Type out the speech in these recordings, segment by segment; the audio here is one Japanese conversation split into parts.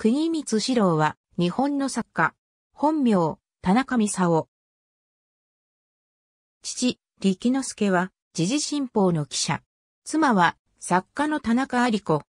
国光四郎は、日本の作家。本名、田中美夫。父、力之助は、時事新報の記者。妻は、作家の田中有子。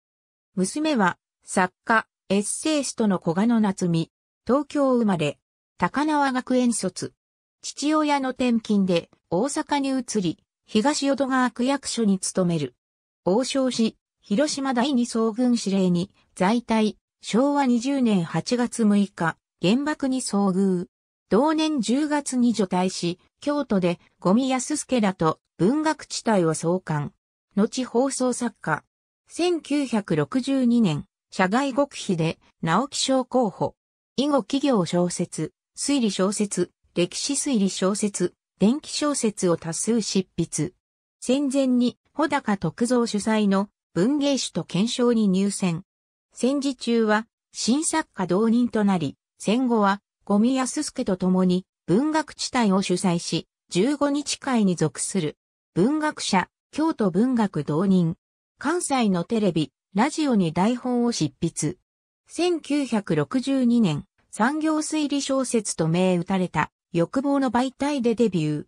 娘は、作家、エッセイストの小賀野夏美。東京生まれ、高輪学園卒。父親の転勤で、大阪に移り、東淀川区役所に勤める。王将市、広島第二総軍司令に在隊、昭和20年8月6日、原爆に遭遇。同年10月に除隊し、京都でゴミ安助らと文学地帯を創刊。後放送作家。1962年、社外極秘で直木賞候補。以後企業小説、推理小説、歴史推理小説、電気小説を多数執筆。戦前に穂高徳造主催の文芸史と検証に入選。戦時中は新作家同人となり、戦後は五味安助と共に文学地帯を主催し、15日会に属する文学者、京都文学同人、関西のテレビ、ラジオに台本を執筆。1962年、産業推理小説と銘打たれた欲望の媒体でデビュー。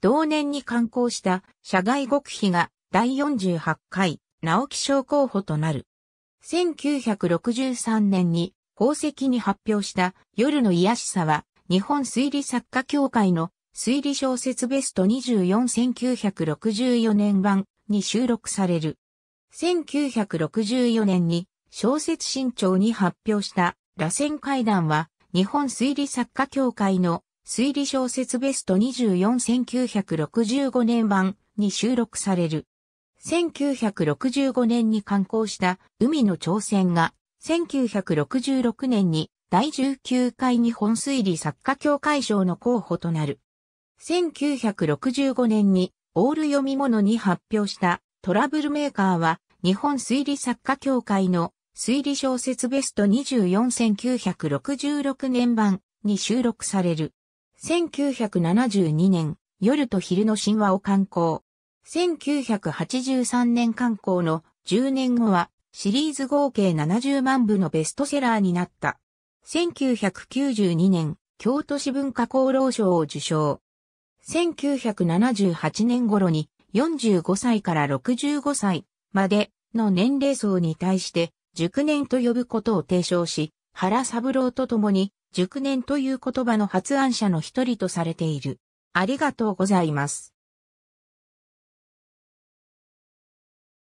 同年に刊行した社外極秘が第48回直木賞候補となる。1963年に功績に発表した夜の癒しさは日本推理作家協会の推理小説ベスト24964年版に収録される。1964年に小説新潮に発表した螺旋階段は日本推理作家協会の推理小説ベスト24965年版に収録される。1965年に刊行した海の挑戦が、1966年に第19回日本推理作家協会賞の候補となる。1965年にオール読み物に発表したトラブルメーカーは日本推理作家協会の推理小説ベスト24966年版に収録される。1972年夜と昼の神話を刊行。1983年刊行の10年後はシリーズ合計70万部のベストセラーになった。1992年、京都市文化功労賞を受賞。1978年頃に45歳から65歳までの年齢層に対して熟年と呼ぶことを提唱し、原三郎と共に熟年という言葉の発案者の一人とされている。ありがとうございます。